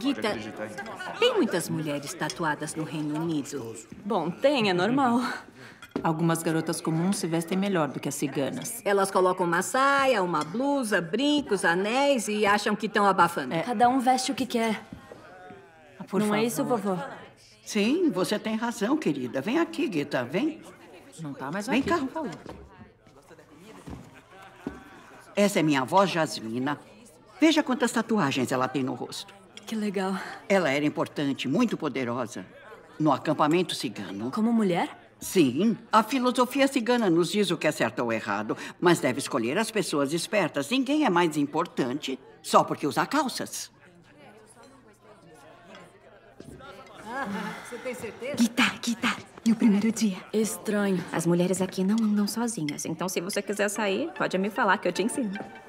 Gita, tem muitas mulheres tatuadas no Reino Unido? Bom, tem, é normal. Algumas garotas comuns se vestem melhor do que as ciganas. Elas colocam uma saia, uma blusa, brincos, anéis e acham que estão abafando. É. Cada um veste o que quer. Ah, por Não é favor. é isso, vovô? Sim, você tem razão, querida. Vem aqui, Gita, vem. Não tá mais vem aqui. Vem cá. Por favor. Essa é minha avó Jasmina, Veja quantas tatuagens ela tem no rosto. Que legal. Ela era importante, muito poderosa. No acampamento cigano. Como mulher? Sim. A filosofia cigana nos diz o que é certo ou errado, mas deve escolher as pessoas espertas. Ninguém é mais importante só porque usa calças. você tem certeza? Guitar, tá, guitar. Tá. E o primeiro dia? Estranho. As mulheres aqui não andam sozinhas, então se você quiser sair, pode me falar que eu te ensino.